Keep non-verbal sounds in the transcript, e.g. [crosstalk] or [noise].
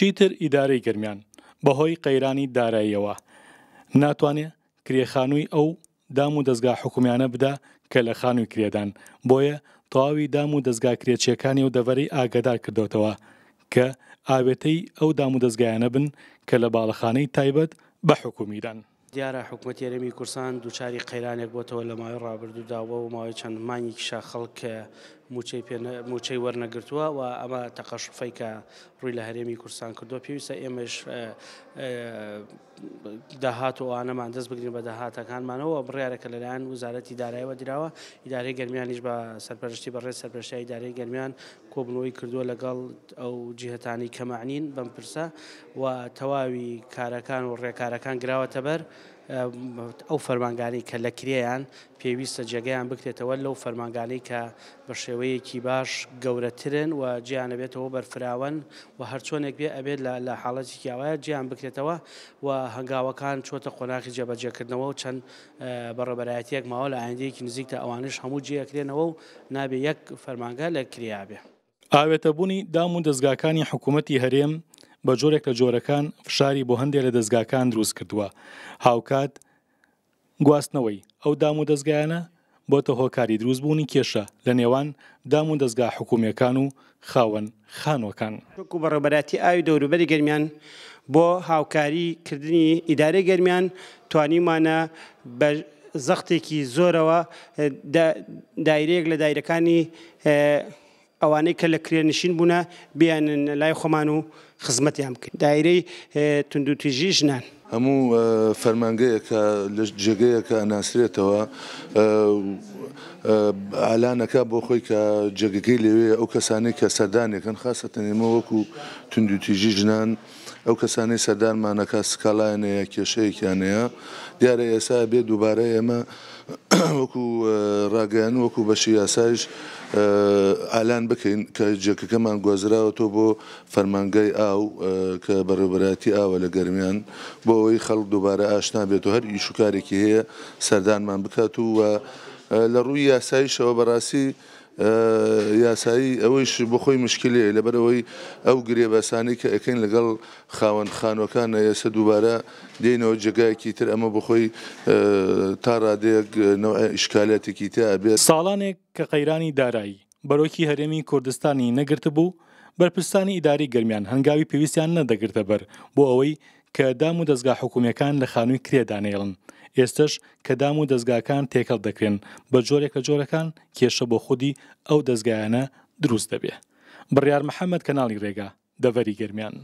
چیتر ئیدارەی گرمیان بەهۆی قەیرانی داراییەوە ناتوانێت کرێخانووی ئەو دام و دەستگا حکومیانە بدا کە لە خانووی کرێدان بۆیە تەواوی دام و دەستگا کرێچیەکانی و دەڤەری ئاگدار کردوتەوە کە ئاوێتەی ئەو دام و دەستگایانە بن کە لە باڵەخانەی تایبەت بە حکومیدان. دیارە حکوومەتیێرەمی کورسان دووچاری قەیرانێک بۆتەوە لە ماوەی ڕابردووداوە و ماوەی چەند مانیکیشا خەڵکە موچەی وەرنەگرتووە و ئەمە تەقەشفەی کە ڕووی لە هەرێمی کورسان کردووە پێویستە ئێمەش داهات و ئانەمان دەست بگرین بە داهاتەکانمانەوە بڕیارەکە لەلایەن وزارەتی دارایەوە دراوە ئیدارەی گەرمیانیش بە سەرپەرشتی بەڕێز سەرپەرشای دارەی گەرمیان کۆبنەوەی کردووە لەگەڵ ئەو جیهتانی کەمانین بەم پرسە و تەواوی کارەکان و ڕێکارەکان گراوەتە بەر. ئەو فەرمانگانی کە لەکرێیان پێویستە جێگەیان بکرێتەوە لەو فەرمانگانی کە بە شێوەیەکی باش گەورەترن و جیانە بێتەوە بەرفراون و هەرچۆنێک بێ ئەبێت لە حاڵەتی کیاوایە جیان بکرێتەوە و هەنگاوەکان چۆتە قۆناغی جەبەجێکردنەوە و چەند بەڕەبەرایەتەک ماوە لە ئاندەیەکی نزیکتە ئەوانش هەموو جیەکرێنەوە و نابێ یەک فەرمانگە لە کریابێ. ئاوێتە بوونی دام و دەستگاکانی حکوومەتتی هەرێم بە جۆرێک لە جۆرەکان فشاری بۆ هەندێک لە دەستگاکان دروست کردووە هاوکات گواستنەوەی ئەو دام و دەستگایانە بۆتە هۆکاری دروستبوونی کێشە لە نێوان دام و دەستگا حکوومیەکان و خاوەن خانوەکان وەکو بەڕێبەتی ئاوی دەوروبەری گەرمیان بۆ هاوکاریکردنی ئیدارە گەرمیان توانیمانە زەختێکی زۆرەوە دایرێک لە دایرەکانی ئەوانەی کە لە کرێنشین بوونە بیانن لای خۆمان و خزمەتیان بکەین دایرەی تونندوتیژی ژنان. هەموو فەرمانگەیەکە لە جێگەیەکە ئەناسرێتەوە ئالانەکە بۆ خۆی کە جێگەکەی لەوێ ئەو کەسانی کە سەردانێکن خاستە نێمە وەکو تونندوتیژی ژنان ئەو کەسانی سەردانمانەکە سکاڵایەنەیە کێشەیەکیانەیە دیارە ئێسا بێ دووبارە ئێمە [coughs] وەکو ڕاگەیان وەکو بەشی یاسایش ئالان بکەین کە جێکەکەمان گۆزراوە تۆ بۆ فەرمانگای ئاو کە بەڕێبەتی ئاوە لە گەرمیان بۆ ئەوەی خەڵ دووبارە ئاشنا بێت و هەر ئیشوکارێکی هەیە سەردانمان بکات و لە ڕووی یاسایشەوە بەڕاستی یاسایی ئەوەیش بۆ خۆی مشکلەیە لەبەرەوەی ئەو گرێبەسانی کە ئەەکەین لەگەڵ خاوەن خانەکانە ئێستا دووبارە دێنەوە جگایەکی تر ئەمە بخۆی تا ڕادەیەک ئشکالاتێکی تا ئەبێت ساڵانێک کە قەیرانی دارایی بەرۆکی هەرێمی کوردستانی نەگرت بوو بەرپرسانی ئیداری گرمیان هەنگاوی پێویستیان نەدەگرتە بەر بۆ ئەوەی کە دام و دەستگا حکوومیەکان لە خانووی کرێدانێڵن. ئێستش کە دام و دەستگاکان تێکەڵ دەکرێن بە جۆرێکە جۆرەکان کێشە بۆ خودی ئەو دەستگایانە دروست دەبێ. بڕیار محەممەد کەناڵی ڕێگا دەڤەری گرمیان.